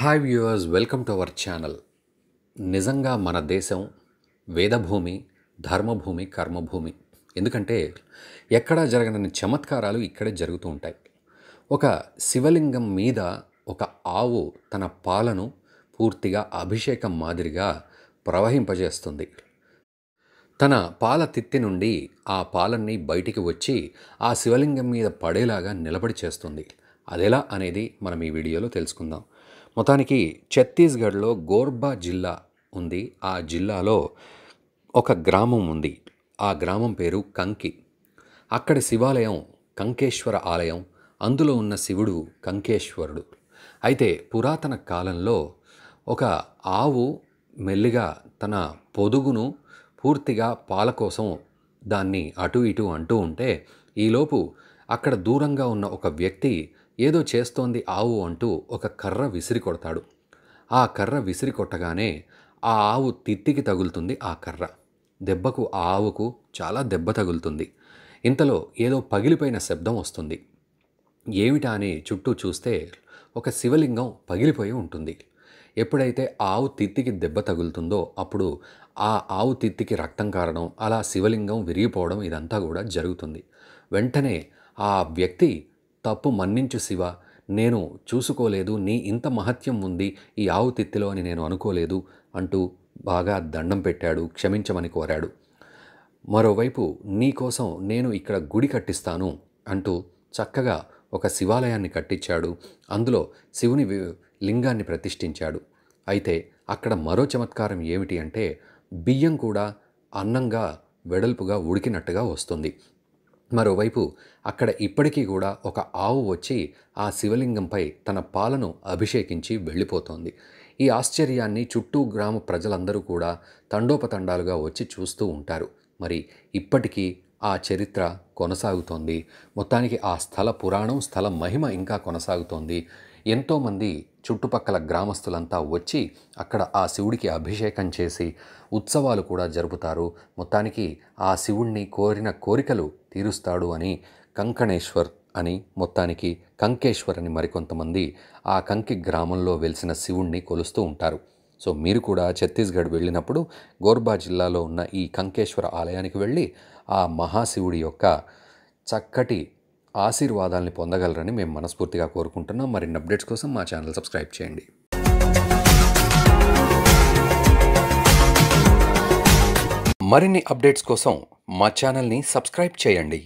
hi viewers welcome to our channel నిజంగా మన దేశం వేదభూమి ధర్మభూమి కర్మభూమి ఎందుకంటే ఎక్కడా జరగనని చమత్కారాలు ఇక్కడే జరుగుతూ ఉంటాయి ఒక శివలింగం మీద ఒక ఆవు తన పాలను పూర్తిగా అభిషేకం మాదిరిగా ప్రవహింపజేస్తుంది తన పాల తిత్తి నుండి ఆ పాలన్నీ బయటికి వచ్చి ఆ శివలింగం మీద పడేలాగా నిలబడి చేస్తుంది అదెలా అనేది మనం ఈ వీడియోలో తెలుసుకుందాం మొత్తానికి ఛత్తీస్గఢ్లో గోర్బా జిల్లా ఉంది ఆ జిల్లాలో ఒక గ్రామం ఉంది ఆ గ్రామం పేరు కంకి అక్కడ శివాలయం కంకేశ్వర ఆలయం అందులో ఉన్న శివుడు కంకేశ్వరుడు అయితే పురాతన కాలంలో ఒక ఆవు మెల్లిగా తన పొదుగును పూర్తిగా పాల కోసం దాన్ని అటు ఇటు అంటూ ఉంటే ఈలోపు అక్కడ దూరంగా ఉన్న ఒక వ్యక్తి ఏదో చేస్తోంది ఆవు అంటూ ఒక కర్ర విసిరి కొడతాడు ఆ కర్ర విసిరి కొట్టగానే ఆ ఆవు తిత్తికి తగులుతుంది ఆ కర్ర దెబ్బకు ఆ ఆవుకు చాలా దెబ్బ తగులుతుంది ఇంతలో ఏదో పగిలిపోయిన శబ్దం వస్తుంది ఏమిటా అని చుట్టూ చూస్తే ఒక శివలింగం పగిలిపోయి ఉంటుంది ఎప్పుడైతే ఆవు తిత్తికి దెబ్బ తగులుతుందో అప్పుడు ఆ ఆవు తిత్తికి రక్తం కారడం అలా శివలింగం విరిగిపోవడం ఇదంతా కూడా జరుగుతుంది వెంటనే ఆ వ్యక్తి తప్పు మన్నించు శివ నేను చూసుకోలేదు నీ ఇంత మహత్యం ఉంది ఈ ఆవు తిత్తిలో అని నేను అనుకోలేదు అంటూ బాగా దండం పెట్టాడు క్షమించమని కోరాడు మరోవైపు నీకోసం నేను ఇక్కడ గుడి కట్టిస్తాను అంటూ చక్కగా ఒక శివాలయాన్ని కట్టించాడు అందులో శివుని లింగాన్ని ప్రతిష్ఠించాడు అయితే అక్కడ మరో చమత్కారం ఏమిటి అంటే బియ్యం కూడా అన్నంగా వెడల్పుగా ఉడికినట్టుగా వస్తుంది మరోవైపు అక్కడ ఇప్పటికీ కూడా ఒక ఆవు వచ్చి ఆ శివలింగంపై తన పాలను అభిషేకించి వెళ్ళిపోతోంది ఈ ఆశ్చర్యాన్ని చుట్టూ గ్రామ ప్రజలందరూ కూడా తండోపతండాలుగా వచ్చి చూస్తూ ఉంటారు మరి ఇప్పటికీ ఆ చరిత్ర కొనసాగుతోంది మొత్తానికి ఆ స్థల పురాణం స్థల మహిమ ఇంకా కొనసాగుతోంది ఎంతోమంది చుట్టుపక్కల గ్రామస్తులంతా వచ్చి అక్కడ ఆ శివుడికి అభిషేకం చేసి ఉత్సవాలు కూడా జరుపుతారు మొత్తానికి ఆ శివుణ్ణి కోరిన కోరికలు తీరుస్తాడు అని కంకణేశ్వర్ అని మొత్తానికి కంకేశ్వర్ అని మరికొంతమంది ఆ కంకి గ్రామంలో వెలిసిన శివుణ్ణి కొలుస్తూ ఉంటారు సో మీరు కూడా ఛత్తీస్గఢ్ వెళ్ళినప్పుడు గోర్బా జిల్లాలో ఉన్న ఈ కంకేశ్వర ఆలయానికి వెళ్ళి ఆ మహాశివుడి యొక్క చక్కటి ఆశీర్వాదాలని పొందగలరని మేము మనస్ఫూర్తిగా కోరుకుంటున్నాం మరిన్ని అప్డేట్స్ కోసం మా ఛానల్ సబ్స్క్రైబ్ చేయండి మరిన్ని అప్డేట్స్ కోసం మా ఛానల్ని సబ్స్క్రైబ్ చేయండి